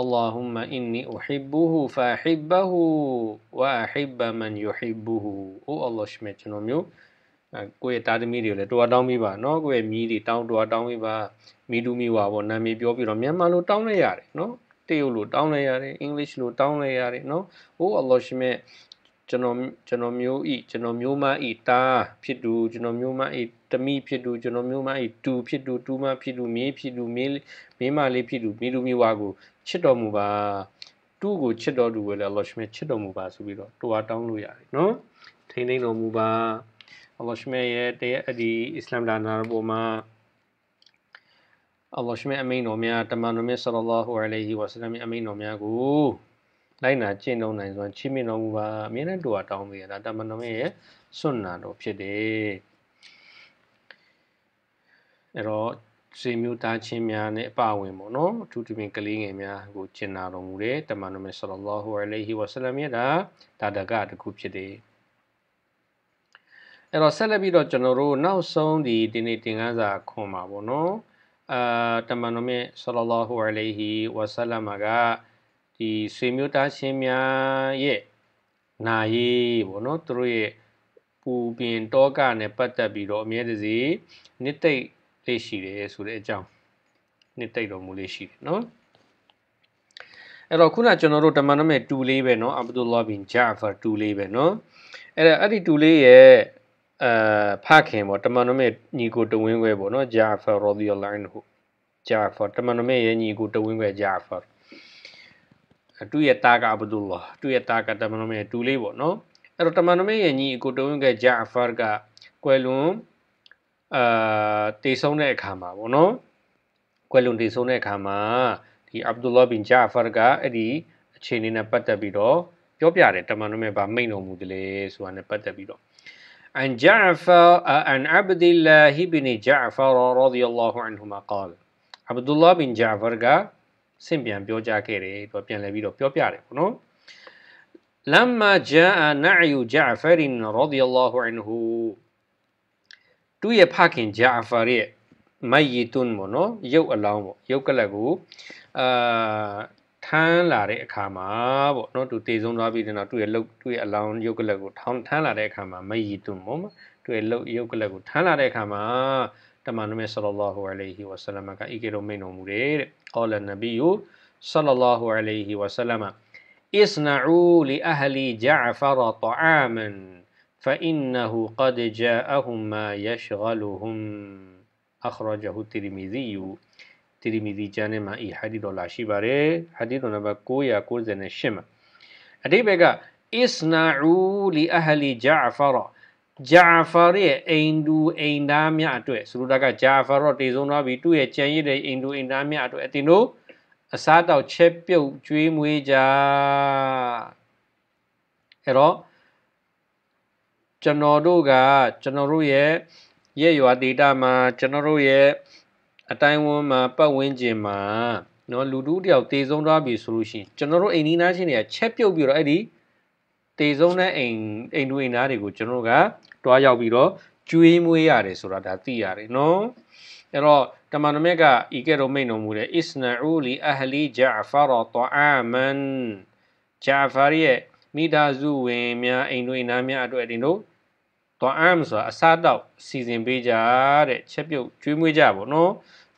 اللهم إني أحبه فأحبه وأحب من يحبه အိုအလ္လာဟ်ရှင်မြတ်ကျွန်တော်မျိုးကိုယ့်ရဲ့တာသမီးတွေကိုလည်းတော်တောင်းပေးပါเนาะကိုယ့်ရဲ့မြီးတွေတောင်းတော်တောင်းပေးပါမိတူမိဝါပေါ့နာမည်ပြောပြီးတော့မြန်မာလိုတောင်းလိုက်ရတယ်เนาะတရုတ်လိုတောင်းလဲရတယ်အင်္ဂလိပ်လိုတောင်းလဲရတယ်နော်ဟိုအလ္လာဟ်ရှင်ရဲ့ကျွန်တော်ကျွန်တော်မျိုးဤကျွန်တော်မျိုးမဤတာဖြစ်သူကျွန်တော်မျိုးမဤတမိဖြစ်သူကျွန်တော်မျိုးမဤတူဖြစ်သူတူမဖြစ်သူမေးဖြစ်သူမေးမေးမလေးဖြစ်သူမေးလူမျိုးဝါကိုချစ်တော်မူပါသူ့ကိုချစ်တော်သူပဲလေအလ္လာဟ်ရှင်ချစ်တော်မူပါဆိုပြီးတော့တော်တောင်းလို့ရတယ်နော်ထိန်းသိမ်းတော်မူပါအလ္လာဟ်ရှင်ရဲ့တရဲ့အဒီအစ္စလာမ်ဒါနာဘောမှာအလ္လာဟ်ရှင်ရဲ့အမိန့်တော်များတမန်တော်မြတ်ဆလ္လာဟူအလိုင်ဟီဝါဆလမ်ရဲ့အမိန့်တော်များကိုလိုက်နာကျင့်သုံးနိုင်စွာချီးမြှင့်တော်မူပါအမြဲတမ်းတူတာတောင်းပေးရတာတမန်တော်မြတ်ရဲ့ဆွန်နာတော်ဖြစ်တယ်အဲ့တော့စေမျိုးသားချင်းများနဲ့အပဝင်ပေါ့နော်အထူးသဖြင့်ကလေးငယ်များကိုကျင်နာတော်မူတဲ့တမန်တော်မြတ်ဆလ္လာဟူအလိုင်ဟီဝါဆလမ်ရဲ့ဒါဒါတကတစ်ခုဖြစ်တယ်အဲ့တော့ဆက်လက်ပြီးတော့ကျွန်တော်တို့နောက်ဆုံးဒီဒီနေ့သင်ခန်းစာခွန်ပါဗောနော်အာတမန်တော်မြတ်ဆလလာဟူအလိုင်ဟီဝါဆလမ်ကဒီဆွေမျိုးသားချင်းများရဲ့နာရေးပေါ့နော်သူတို့ရဲ့ပူပင်တောကနဲ့ပတ်သက်ပြီးတော့အမြဲတစေနှစ်သိမ့်လေးရှိတယ်ဆိုတဲ့အကြောင်းနှစ်သိမ့်တော်မူလေးရှိတယ်နော်အဲ့တော့ခုနကျွန်တော်တို့တမန်တော်မြတ်တူလေးပဲเนาะအဗ္ဒူလာဘင်ဂျာဖာတူလေးပဲเนาะအဲ့ဒါအဲ့ဒီတူလေးရဲ့အာဖခင်ပေါ့တမန်တော်ရဲ့ညီကိုတဝင်းခွဲပေါ့နော်ဂျာဖာရောဒီယလိုင်းဟုတ်ဂျာဖာတမန်တော်ရဲ့ညီကိုတဝင်းခွဲဂျာဖာသူ့ရဲ့တာကအဗဒူလာသူ့ရဲ့တာကတမန်တော်ရဲ့တူလေးပေါ့နော်အဲ့တော့တမန်တော်ရဲ့ညီကိုတဝင်းခွဲဂျာဖာကကွယ်လွန်အာတေဆုံးတဲ့အခါမှာပေါ့နော်ကွယ်လွန်တေဆုံးတဲ့အခါမှာဒီအဗဒူလာဘင်ဂျာဖာကအဲ့ဒီအခြေအနေနဲ့ပတ်သက်ပြီးတော့ပြောပြတယ်တမန်တော်ရဲ့ဗာမိန်တော်မူတယ်လေဆိုတာနဲ့ပတ်သက်ပြီးတော့ عن جعفر عن عبد الله بن جعفر رضي الله عنهما قال عبد الله بن جعفر ကဆင့်ပြန်ပြောကြားခဲ့တယ်သူပြန်လဲပြီးတော့ပြောပြတယ်ပေါ့နော် لما جاء نعي جعفر رضي الله عنه သူရဲ့ဖခင် جعفر ရဲ့မိုက်ရီတွန်းပေါ့နော်ရုပ်အလောင်းပေါ့ရုပ်ကလပ်ကိုအာထမ်းလာတဲ့အခါမှာပေါ့နော်သူတေဆုံးသွားပြီးတဲ့နောက်သူ့ရဲ့လုတ်သူ့ရဲ့အလောင်းယုတ်ကလက်ကိုထောင်းထမ်းလာတဲ့အခါမှာမယီတုံမောသူ့ရဲ့လုတ်ယုတ်ကလက်ကိုထမ်းလာတဲ့အခါမှာတမန်တော်မြတ်ဆလ္လာဟူအလိုင်ဟီဝဆလမ်ကအီကေလိုမိန်တော်မူတယ်တဲ့ကောလနဘီယူဆလ္လာဟူအလိုင်ဟီဝဆလမ်အစ်နာူလီအဟလီဂျာဖာရတအာမန် فإنه قد جاءهم ما يشغلهم أخرجه الترمذي တီရီမီဒီကျမ်းထဲမှာဤဟာဒီတော်လာရှိပါတယ်ဟာဒီတော်နံပါတ်998မှာအတိဘက်က isna'u li ahli ja'far ja'far ရဲ့အိန္ဒူအိန္ဒာများအတွက်ဆိုလိုတာက ja'far တော့တည်ဆုံးသွားပြီသူ့ရဲ့ကျန်ရစ်တဲ့အိန္ဒူအိန္ဒာများအတွက်အတင်တို့အစားတောက်ချက်ပြုတ်ကျွေးမွေးကြအဲ့တော့ကျွန်တော်တို့ကကျွန်တော်တို့ရဲ့ရဲ့ရွာဒေတာမှာကျွန်တော်တို့ရဲ့အတိုင်းဝန်းမှာပတ်ဝန်းကျင်မှာနော်လူတူးတယောက်တေဆုံးသွားပြီဆိုလို့ရှိရင်ကျွန်တော်တို့အိမ်နီးနားချင်းတွေကချက်ပြုတ်ပြီးတော့အဲ့ဒီတေဆုံးတဲ့အိမ်အိမ်တူအိမ်သားတွေကိုကျွန်တော်ကတွားရောက်ပြီးတော့ကျွေးမွေးရတယ်ဆိုတာဒါသိရတယ်နော်အဲ့တော့တမန်တော်မြတ်ကဤကဲ့သို့မိန့်တော်မူတဲ့အစ္စနာအူလီအဟလီဂျာဖာရတောအာမန်ဂျာဖာရဲ့မိသားစုဝင်များအိမ်တွင်နားများအတွက်တင်တို့တောအာမ်ဆိုတာအစားတောက်စီစဉ်ပေးကြတဲ့ချက်ပြုတ်ကျွေးမွေးကြပါဘောနော်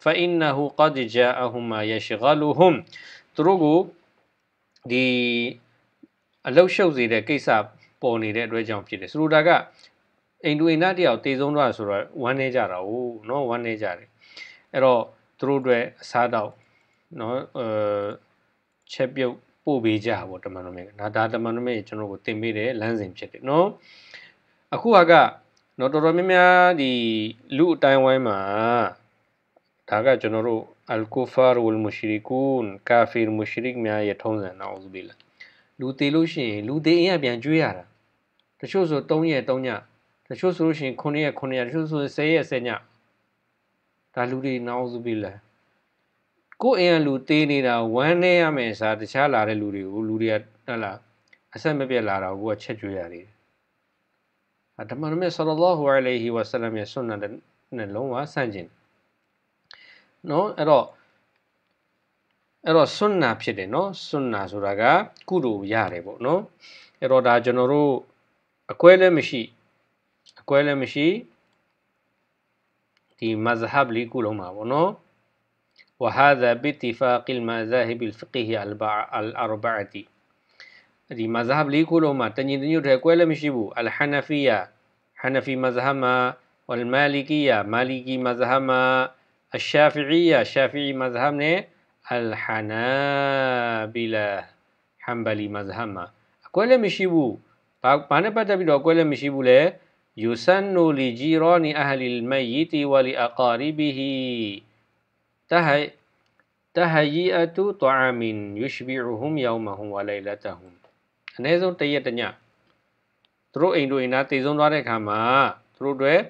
فإنه قد جاءهم ما يشغلهم သူတို့ကိုဒီအလောက်ရှုပ်စေတဲ့ကိစ္စပေါ်နေတဲ့အတွက်ကြောင့်ဖြစ်တယ်ဆိုလိုတာကအိမ်တူအိမ်သားတယောက်တည်ဆုံးသွားဆိုတော့ဝမ်းနေကြတာ ਉਹ เนาะဝမ်းနေကြတယ်အဲ့တော့သူတို့တွေအစားတော့เนาะအဲချက်ပြုတ်ပို့ပေးကြပါဗောတမန်တော်မြတ်ဒါဒါတမန်တော်မြတ်ကျွန်တော်ကိုတင်ပေးတယ်လမ်းစဉ်ဖြစ်တယ်เนาะအခုကเนาะတော်တော်များများဒီလူအတိုင်းဝိုင်းမှာဒါကကျွန်တော်တို့အလ်ကူဖာဝလ်မုရှရီကူန်ကာဖီမုရှရီများရဲ့ထုံးစံနော်ဥဇဘီလာလူသေးလို့ရှိရင်လူသေးအင်ကပြန်ကျွေးရတာတချို့ဆို3ရက်3ညတချို့ဆိုလို့ရှိရင်9ရက်9ရက်တချို့ဆို10ရက်10ညဒါလူတွေနော်ဥဇဘီလာကိုအင်ကလူသေးနေတာဝမ်းနေရမယ်စားတခြားလာတဲ့လူတွေကိုလူတွေကတက်လာအဆက်မပြတ်လာတာကိုကချက်ကျွေးရတယ်ဓမ္မနမေဆလ္လာဟူအလိုင်ဟီဝါဆလမ်ရဲ့ဆွန်နတ်နဲ့လုံးဝဆန့်ကျင်တယ်နော်အဲ့တော့အဲ့တော့ဆွန်းနာဖြစ်တယ်နော်ဆွန်းနာဆိုတာကကုသိုလ်ရတယ်ပေါ့နော်အဲ့တော့ဒါကျွန်တော်တို့အကွဲလည်းမရှိအကွဲလည်းမရှိဒီမဇဟဘလေးကုလုံးပါပေါ့နော် وهذا باتفاق المذاهب الفقه الأربعة ဒီမဇဟဘလေးကုလုံးမှာတညင်တညွတ်ထဲကွဲလည်းမရှိဘူးအလ်ဟနဖီယာဟနဖီမဇဟမာဝလ်မာလီကီယာမာလီကီမဇဟမာ الشافعية الشافعي مذهب نه الحنابلة حنبلي مذهب ما أقول مشي بو معنى بدا بدو أقول مشي بو له يسن لجيران أهل الميت ولأقاربه تهي تهيئة طعام يشبعهم يومهم وليلتهم أنا تنيا تنيا ترو ترو دو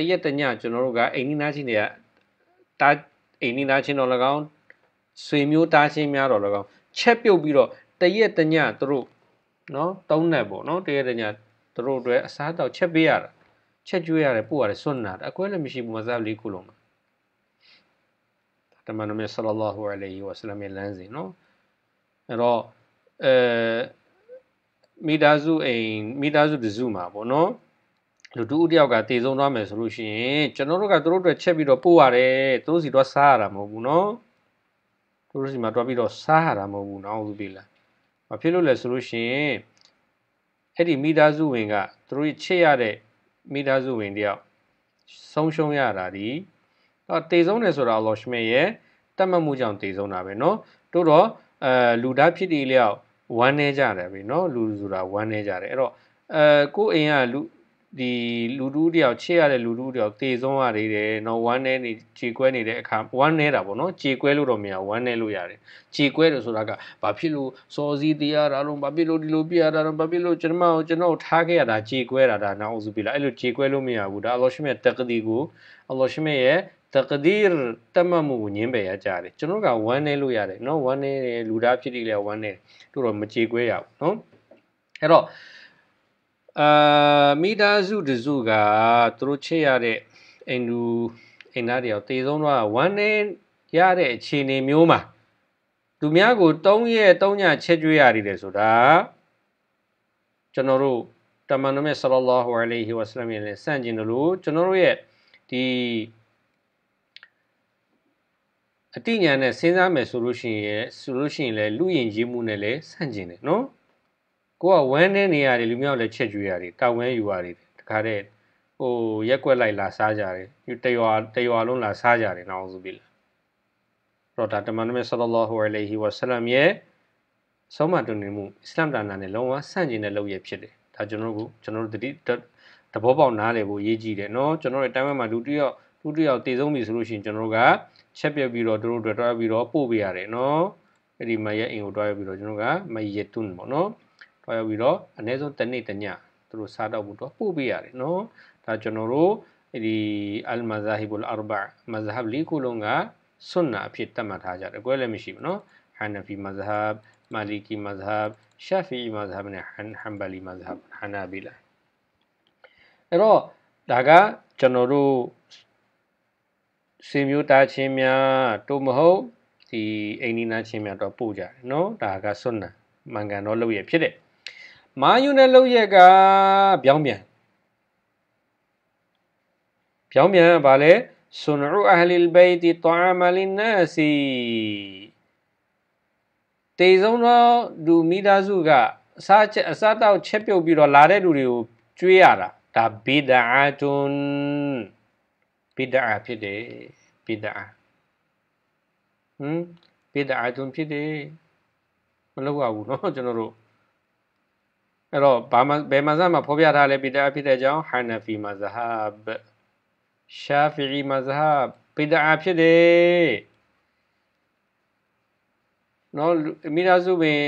تيزون نو ناشي نيا တားအိမ်နီးသားချင်းတော်၎င်းဆွေမျိုးတားချင်းများတော်၎င်းချက်ပြုတ်ပြီးတော့တရက်တညသူတို့နော်တုံးနဲ့ပေါ့နော်တရက်တညသူတို့တွေအစားတောက်ချက်ပေးရတာချက်ကျွေးရတယ်ပို့ရတယ်စွန့်နာတယ်အကွဲလည်းမရှိဘူးမစားလေးခုလုံးမှာတမန်တော်မြတ်ဆလလာဟူအလိုင်ဟီဝါဆလမ်ရဲ့လမ်းစဉ်နော်အဲ့တော့အဲမိသားစုအိမ်မိသားစုတစုမှာပေါ့နော်လူတူဦးတယောက်ကတည်ဆုံးသွားမယ်ဆိုလို့ရှိရင်ကျွန်တော်တို့ကသူတို့အတွက်ချက်ပြီးတော့ပို့ရတယ်သူတို့စီတော့စားရတာမဟုတ်ဘူးနော်သူတို့စီမှာတွားပြီးတော့စားရတာမဟုတ်ဘူးနော်ဟုတ်ပြီလားမဖြစ်လို့လဲဆိုလို့ရှိရင်အဲ့ဒီမိသားစုဝင်ကသူတို့ချက်ရတဲ့မိသားစုဝင်တယောက်ဆုံးရှုံးရတာဒီတော့တည်ဆုံးတယ်ဆိုတာအလ္လာဟ်ရှမေရဲ့တတ်မှတ်မှုကြောင့်တည်ဆုံးတာပဲနော်တို့တော့အဲလူသားဖြစ်တည်လျောက်ဝမ်းနေကြတယ်ပြီနော်လူဆိုတာဝမ်းနေကြတယ်အဲ့တော့အဲကို့အိမ်ကလူဒီလူတူးတယောက်ချစ်ရတဲ့လူတူးတယောက်တေဆုံးရသေးတယ်နော်ဝမ်းနဲ့နေခြေကွဲနေတဲ့အခါဝမ်းနေတာပေါ့နော်ခြေကွဲလို့တော့မရဝမ်းနေလို့ရတယ်ခြေကွဲလို့ဆိုတာကဘာဖြစ်လို့စော်စီးတရားတာလုံးဘာဖြစ်လို့ဒီလိုပြရတာလုံးဘာဖြစ်လို့ကျွန်မကိုကျွန်တော်ထားခဲ့ရတာခြေကွဲတာဒါနောက်ဦးစုပြီလားအဲ့လိုခြေကွဲလို့မရဘူးဒါအလ္လာဟ်ရှင်ရဲ့တက္ကဒီကိုအလ္လာဟ်ရှင်ရဲ့တကဒီရတမမှုကိုညင်းပယ်ရကြတယ်ကျွန်တော်ကဝမ်းနေလို့ရတယ်နော်ဝမ်းနေလူသားဖြစ်တယ်လေဝမ်းနေတို့တော့မကြေကွဲရဘူးနော်အဲ့တော့အာမိသားစုတစုကသူတို့ချစ်ရတဲ့အိမ်သူအိမ်သားတွေအောင်တေဆုံးတော့ဝမ်းနေရတဲ့အခြေအနေမျိုးမှာသူများကို၃ရက်၃ညချက်ကျွေးရတယ်ဆိုတာကျွန်တော်တို့တမန်တော်မြတ်ဆလလောဟူအလိုင်းဟီဝါဆလမ်ရဲ့စန့်ကျင်လို့ကျွန်တော်တို့ရဲ့ဒီအတိညာနဲ့စဉ်းစားမယ်ဆိုလို့ရှိရင်ဆိုလို့ရှိရင်လည်းလူရင်ကြီးမှုနဲ့လည်းဆန့်ကျင်တယ်နော်ကိုကဝမ်းနေနေရတယ်လူမျိုးလည်းချက်ကျွေးရတယ်တာဝန်ယူရတယ်တခါတည်းဟိုရက်ကွက်လိုက်လာစားကြတယ်တရွာတရွာလုံးလာစားကြတယ်နောက်ဆိုပြီးလာတော့ဒါတမန်တော်မြတ်ဆလလောဟူအလိုင်ဟီဝါဆလမ်ရဲ့ဆုံးမတုန်နေမှုအစ္စလမ်ဒါနနဲ့လုံးဝဆန့်ကျင်တဲ့လုပ်ရဖြစ်တယ်ဒါကျွန်တော်တို့ကျွန်တော်တို့တတိတဘောပေါက်နားလည်ဖို့ရေးကြည့်တယ်နော်ကျွန်တော်တို့တိုင်းမှာဒုတိယဒုတိယတည်ဆုံးပြီဆိုလို့ရှိရင်ကျွန်တော်တို့ကချက်ပြပြီးတော့တို့တို့တွေ့တွားပြီးတော့ပို့ပေးရတယ်နော်အဲ့ဒီမရဲ့အိမ်ကိုတွားပြီးတော့ကျွန်တော်ကမယတုန်ပေါ့နော်ခွဲပြီးတော့အနည်းဆုံးတစ်နေ့တစ်ညသူတို့စားတော့ဘူးတော့ပို့ပေးရတယ်နော်ဒါကျွန်တော်တို့ဒီအလ်မဇာဟီဘူလ်အာဘာမဇဟဘ်လေးခုလုံးကဆွန်နာအဖြစ်သတ်မှတ်ထားကြတယ်ကွဲလည်းမရှိဘူးနော်ဟန်နဖီမဇဟဘ်မာလီကီမဇဟဘ်ရှာဖီမဇဟဘ်နဲ့ဟန်ဟန်ဘလီမဇဟဘ်ဟနာဘီလာအဲ့တော့ဒါကကျွန်တော်တို့စေမျိုးတာချင်းများတို့မဟုတ်ဒီအိန္ဒိနာချင်းများတော့ပို့ကြတယ်နော်ဒါကဆွန်နာမင်္ဂန်တော့လုပ်ရဖြစ်တယ်မာယူနဲ့လောက်ရက်ကပြောင်းပြန်ပြောင်းပြန်ဗာလဲဆွန်ရူအဟလီလ်ဘိုင်တီတာမလင်နာစီတေဆုံးသောလူမိသားစုကအစားချက်အစားတောက်ချက်ပြုတ်ပြီးတော့လာတဲ့လူတွေကိုကျွေးရတာဒါဘီဒာတွန်ဘီဒာဖြစ်တယ်ဘီဒာဟမ်ဘီဒာတွန်ဖြစ်တယ်မလောက်ရဘူးเนาะကျွန်တော်တို့အဲ့တော့ဘာမှဘယ်မှာဇမှာဖော်ပြထားလဲပိဒါဖြစ်တဲ့အကြောင်းဟာနဖီမဇဟာဘ်ရှာဖီမဇဟာဘ်ပိဒါဖြစ်တယ်နော်မိသားစုပင်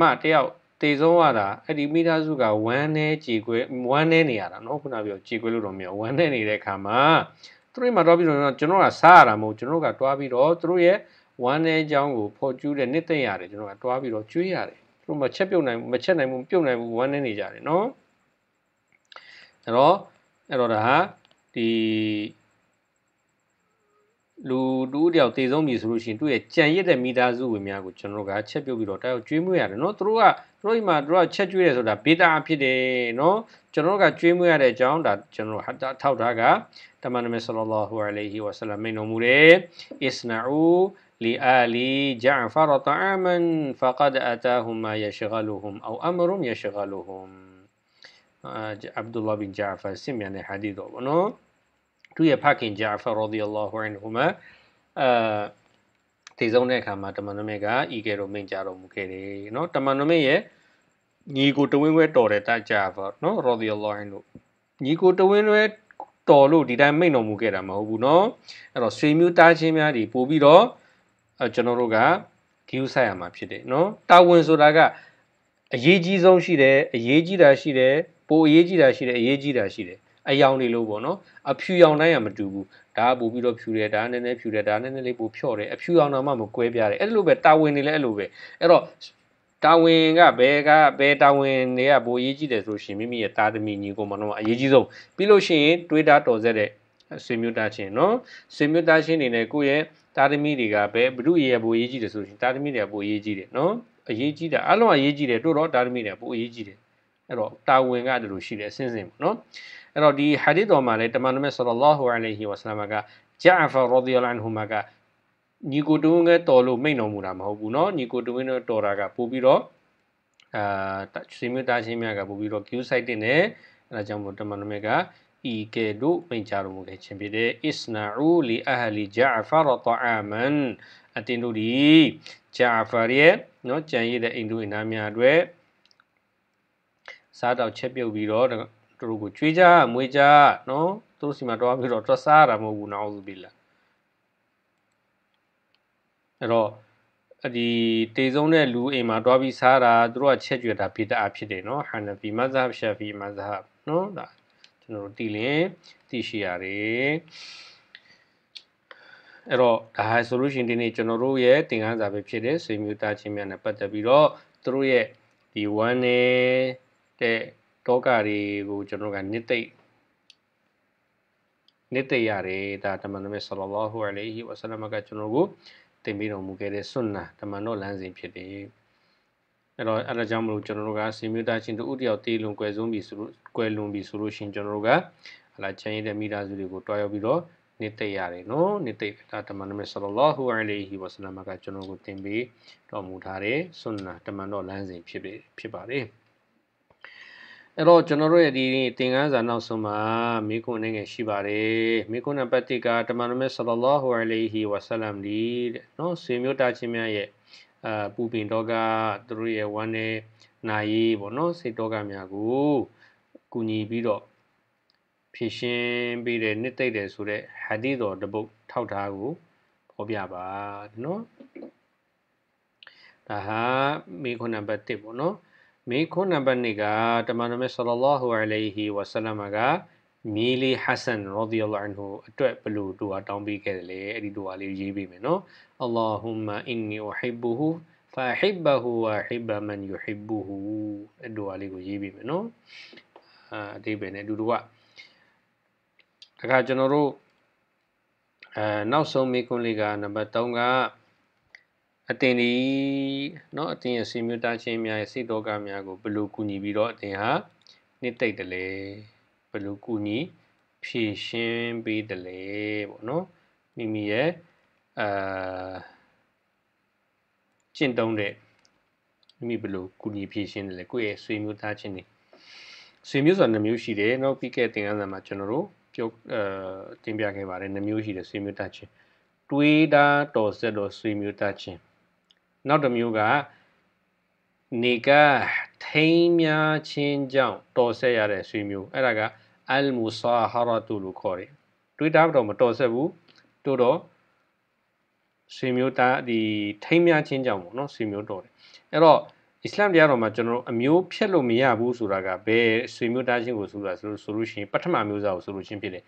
မတယောက်တည်ဆုံးရတာအဲ့ဒီမိသားစုကဝမ်းနဲ့ကြေကွဲဝမ်းနဲ့နေရတာနော်ခုနပြောကြေကွဲလို့တော့မရဝမ်းနဲ့နေတဲ့အခါမှာသူတို့မှာတော့ပြီးတော့ကျွန်တော်ကစားရတာမဟုတ်ကျွန်တော်ကတွားပြီးတော့သူတို့ရဲ့ဝမ်းနဲ့အကြောင်းကိုဖော်ကျူးတဲ့နှစ်သက်ရတယ်ကျွန်တော်ကတွားပြီးတော့ကျွေးရတယ်သူတို့မချက်ပြုတ်နိုင်မချက်နိုင်ဘူးပြုတ်နိုင်ဘူးဝမ်းနေနေကြတယ်နော်အဲ့တော့အဲ့တော့ဒါဟာဒီလူတူတယောက်တည်ဆုံးပြီဆိုလို့ရှိရင်သူ့ရဲ့ကြံရစ်တဲ့မိသားစုဝင်များကိုကျွန်တော်ကချက်ပြုတ်ပြီးတော့တောက်ကျွေးမွေးရတယ်နော်သူတို့ကသူတို့ဒီမှာသူတို့ကချက်ကျွေးတယ်ဆိုတာဘေတာဖြစ်တယ်နော်ကျွန်တော်ကကျွေးမွေးရတဲ့အကြောင်းဒါကျွန်တော်ဟာထောက်ထားကတမန်တော်မြတ်ဆလ္လာဟူအလိုင်းဟီဝါဆလမ်မိန်တော်မူတဲ့အစ္စနာအူ لآل جعفر طعاما فقد أتاهم ما يشغلهم أو أمر يشغلهم عبد الله بن جعفر سمعنا حديث عنه သူရဲ့ဖခင်ဂျာဖာရာဒီအလ္လာဟူအန်ဟူမာအဲတည်ဆုံးတဲ့အခါမှာတမန်တော်မြတ်ကဤကဲတော်မိန့်ကြတော်မူခဲ့တယ်เนาะတမန်တော်မြတ်ရဲ့ညီကိုတဝင်းခွဲတော်တဲ့တဂျာဖာเนาะရာဒီအလ္လာဟူအန်တို့ညီကိုတဝင်းခွဲတော်လို့ဒီတိုင်းမိန့်တော်မူခဲ့တာမဟုတ်ဘူးเนาะအဲ့တော့ဆွေမျိုးတားချင်းများတွေပို့ပြီးတော့ကျွန်တော်တို့ကဂယူဆိုင်ရမှာဖြစ်တယ်နော်တာဝန်ဆိုတာကအရေးကြီးဆုံးရှိတယ်အရေးကြီးတာရှိတယ်ပိုအရေးကြီးတာရှိတယ်အရေးကြီးတာရှိတယ်အယောင်တွေလို့ပေါ့နော်အဖြူရောင်တိုင်းကမတူဘူးဒါကပိုပြီးတော့ဖြူတယ်ဒါနည်းနည်းဖြူတယ်ဒါနည်းနည်းလေးပိုဖြော့တယ်အဖြူရောင်တော့မှမကွဲပြားတယ်အဲ့လိုပဲတာဝန်တွေလည်းအဲ့လိုပဲအဲ့တော့တာဝန်ကဘယ်ကဘယ်တာဝန်တွေကပိုအရေးကြီးတယ်ဆိုရှင်မိမိရဲ့တာသမီညီကိုမနော်အရေးကြီးဆုံးပြီးလို့ရှိရင်တွေးတာတော်ဆက်တဲ့ဆွေမျိုးသားချင်းနော်ဆွေမျိုးသားချင်းတွေနဲ့ကိုယ့်ရဲ့တာသမီတွေကဘယ်ဘုရုရေပိုအရေးကြီးတယ်ဆိုရင်တာသမီတွေကပိုအရေးကြီးတယ်နော်အရေးကြီးတာအလုံးအရေးကြီးတယ်တို့တော့တာသမီတွေကပိုအရေးကြီးတယ်အဲ့တော့တာဝန်ကဒီလိုရှိတယ်အစင်းစင်ပေါ့နော်အဲ့တော့ဒီဟာဒီသ်တော်မှာလည်းတမန်တော်မြတ်ဆလလောဟူအလိုင်ဟီဝါဆလမ်ကဂျာဖာရဒီယလန်ဟူမာကညီကိုတွင်းကတော်လို့မိန့်တော်မူတာမဟုတ်ဘူးเนาะညီကိုတွင်းကတော်တာကပို့ပြီးတော့အာဆွေမျိုးသားချင်းများကပို့ပြီးတော့ queue site တင်တယ်အဲဒါကြောင့်မို့တမန်တော်မြတ်ကဤကဲ့သို့မိန့်ကြားတော်မူခဲ့ခြင်းဖြစ်တဲ့အစ္စနာအူလီအဟလီဂျာဖာရတအာမန်အတင်တို့ဒီဂျာဖာရဲ့နော်ကြံရည်တဲ့အိမ်တို့အနာများအတွက်စားတော့ချက်ပြုတ်ပြီးတော့သူတို့ကိုကြွေးကြမွေးကြနော်သူတို့စီမှာတော့ပြီးတော့တွစားရတာမဟုတ်ဘူးနော်ဆိုပြီးလားအဲ့တော့ဒီတေဆုံးတဲ့လူအိမ်မှာတွားပြီးစားတာသူတို့ကချက်ကျွေတာဖိတအားဖြစ်တယ်နော်ဟာနဖီမဇဟ်ရှာဖီမဇဟ်နော်ဒါကျွန်တော်တို့တည်လင်းသိရှိရတယ်အဲ့တော့ဒါဟာဆိုလို့ရှိရင်ဒီနေ့ကျွန်တော်တို့ရဲ့သင်ခန်းစာပဲဖြစ်တဲ့ဆွေမျိုးသားချင်းများနဲ့ပတ်သက်ပြီးတော့သူတို့ရဲ့ဒီဝမ်းနေတဲ့တောကတွေကိုကျွန်တော်ကနှစ်သိမ့်နှစ်သိမ့်ရတယ်ဒါတမန်တော်မြတ်ဆလ္လာလဟူအလိုင်းဟီဝါဆလမ်ကကျွန်တော်ကိုသင်ပေးတော်မူခဲ့တဲ့ဆွန်နာတမန်တော်လမ်းစဉ်ဖြစ်တယ်အဲ့တော့အဲ့ဒါကြောင့်မလို့ကျွန်တော်တို့ကဆီမြူတာချင်းတူတယောက်တေးလွန်ကွယ်ဆုံးပြီဆိုလို့ကွယ်လွန်ပြီဆိုလို့ရှင်ကျွန်တော်တို့ကဟလာချန်ရည်တဲ့မိသားစုတွေကိုတွားရောက်ပြီးတော့နေသိရတယ်နော်နေသိတာတမန်နမေဆလလာဟူအလိုင်ဟီဝဆလမ်ကကျွန်တော်ကိုသင်ပေးတော်မူထားတဲ့ဆွန်နာတမန်တော်လမ်းစဉ်ဖြစ်ဖြစ်ပါတယ်အဲ့တော့ကျွန်တော်တို့ရဲ့ဒီသင်ခန်းစာနောက်ဆုံးမှာမိကွန်းနေငယ်ရှိပါတယ်မိကွန်းနံပါတ်1ကတမန်တော်မြတ်ဆလ္လာဟူအလိုင်ဟီဝဆလမ်ဒီတဲ့နော်ဆွေမျိုးတာချင်းများရဲ့အာပူပင်တော့ကသူတို့ရဲ့ဝမ်းနဲ့နာရေးပေါ့နော်စိတ်တော့ကများကိုကူညီပြီးတော့ဖြည့်ရှင်းပေးတယ်နှစ်သိမ့်တယ်ဆိုတော့ဟာဒီတော်တပုတ်ထောက်ထားကိုဖော်ပြပါနော်ဒါဟာမိခွနံပါတ်1ပေါ့နော်မိခွနံပါတ်2ကတမန်တော်မြတ်ဆလ္လာလဟူအလိုင်ဟီဝဆလမ်ကမီလီဟဆန်ရာဒီယလာအန်ဟူအတွက်ဘလို့တို့ဟာတောင်းပေးခဲ့တယ်လေအဲ့ဒီတို့ဟာလေးရေးပေးမယ်နော်အလ္လာဟူမအင်နီအူဟစ်ဘူဟူဖာဟစ်ဘဟူဝါဟစ်ဘမန်ယူဟစ်ဘူဟူအဲ့တို့ဟာလေးကိုရေးပေးမယ်နော်အာအတိပဲနဲ့အတူတူကဒါကကျွန်တော်တို့အဲနောက်ဆုံးမိကွန်းလေးကနံပါတ်3ကအတင်ဒီเนาะအတင်ရဲ့စီမြူတာချင်းများရဲ့စိတ်တော်ကများကိုဘယ်လိုကူညီပြီးတော့အတင်ဟာနှစ်သိမ့်တယ်လဲဘယ်လိုကူညီဖြည့်ရှင်းပေးတယ်လဲပေါ့နော်မိမိရဲ့အာကျင့်သုံးတဲ့မိမိဘယ်လိုကူညီဖြည့်ရှင်းတယ်လဲကိုယ့်ရဲ့ဆွေမျိုးသားချင်းတွေဆွေမျိုးဆိုတာ2မျိုးရှိတယ်เนาะပြီးခဲ့တဲ့သင်ခန်းစာမှာကျွန်တော်တို့ပြောအဲတင်ပြခဲ့ပါတယ်2မျိုးရှိတယ်ဆွေမျိုးသားချင်းတွေးတာတော်ဆက်တော်ဆွေမျိုးသားချင်းနောက်တစ်မျိုးကနေကထိမ်းများချင်းကြောင့်တော်ဆက်ရတဲ့ဆွေမျိုးအဲ့ဒါကအလ်မူဆာဟာရတူလို့ခေါ်တယ် Twitter တော့မတော်ဆက်ဘူးတို့တော့ဆွေမျိုးတာဒီထိမ်းမြချင်းကြောင့်ပေါ့နော်ဆွေမျိုးတော်တယ်အဲ့တော့အစ္စလမ်တရားတော်မှာကျွန်တော်တို့အမျိုးဖြတ်လို့မရဘူးဆိုတာကဘယ်ဆွေမျိုးတာချင်းကိုဆိုတာဆိုလို့ဆိုလို့ရှိရင်ပထမမျိုးစားကိုဆိုလို့ချင်းဖြစ်တယ်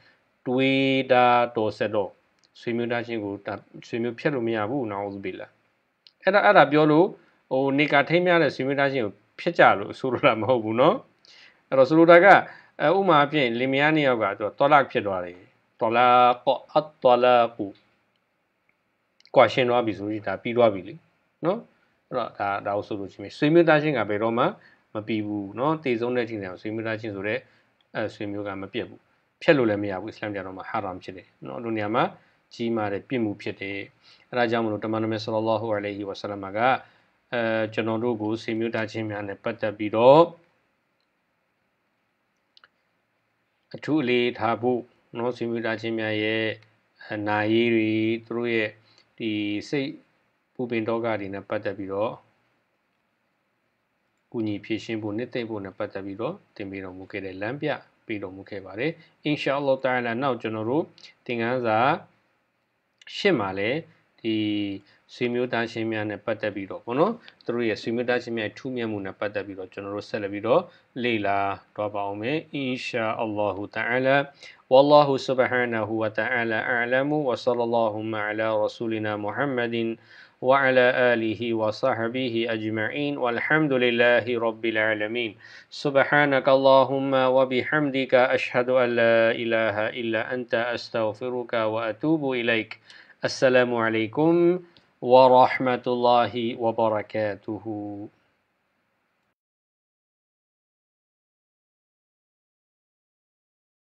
တွေးတာတော်ဆက်တော့ဆွေမျိုးတာချင်းကိုဆွေမျိုးဖြတ်လို့မရဘူးနော်ဥပ္ပိလာအဲ့ဒါအဲ့ဒါပြောလို့ဟိုနေကထိမ်းမြတဲ့ဆွေမျိုးတာချင်းကိုဖြတ်ကြလို့ဆိုလိုတာမဟုတ်ဘူးနော်အဲ့တော့ဆိုလိုတာကအဲဥမာအဖြစ်လင်မယားနှစ်ယောက်ကသူတော်လာဖြစ်သွားတယ်တော်လာကော့အတော်လာကူကွာရှင်းသွားပြီဆိုရင်ဒါပြီးသွားပြီလေနော်အဲ့တော့ဒါဒါကိုဆိုလို့ရှိရင်ဆွေမျိုးသားချင်းကဘယ်တော့မှမပြီးဘူးနော်တည်ဆုံးတဲ့အချိန်တောင်ဆွေမျိုးသားချင်းဆိုတော့အဲဆွေမျိုးကမပြတ်ဘူးဖြတ်လို့လည်းမရဘူးအစ္စလာမ်ကြတော့မှဟာရမ်ဖြစ်တယ်နော်လူနေရာမှာကြီးမားတဲ့ပြစ်မှုဖြစ်တယ်အဲဒါကြောင့်မလို့တမန်တော်မြတ်ဆလ္လာဟူအလိုင်ဟီဝါဆလမ်ကအဲကျွန်တော်တို့ကိုဆွေမျိုးသားချင်းများနဲ့ပတ်သက်ပြီးတော့အထူးအလေးထားဖို့နော်ဆွေမျိုးသားချင်းများရဲ့အနာရေးတွေသူတို့ရဲ့ဒီစိတ်ပူပင်တော့ကတွေနဲ့ပတ်သက်ပြီးတော့ကုညီဖြည့်ရှင်ဖို့နှစ်သိမ့်ဖို့နဲ့ပတ်သက်ပြီးတော့တင်ပြတော်မူခဲ့တဲ့လမ်းပြပေးတော်မူခဲ့ပါတယ်။ inshallah ta'ala နောက်ကျွန်တော်တို့သင်ခန်းစာရှင်းမှာလဲဒီဆွေမျိုးသားချင်းများနဲ့ပတ်သက်ပြီးတော့ပေါ့နော်သူတို့ရဲ့ဆွေမျိုးသားချင်းများထူးမြတ်မှုနဲ့ပတ်သက်ပြီးတော့ကျွန်တော်တို့ဆက်လက်ပြီးတော့လေ့လာတော့ပါအောင်မယ်အင်ရှာအလ္လာဟူတအာလာ والله سبحانه وتعالى أعلم وصلى اللهم على رسولنا محمد وعلى آله وصحبه أجمعين والحمد لله رب العالمين سبحانك اللهم وبحمدك أشهد أن لا إله إلا أنت أستغفرك وأتوب إليك السلام عليكم ورحمة الله وبركاته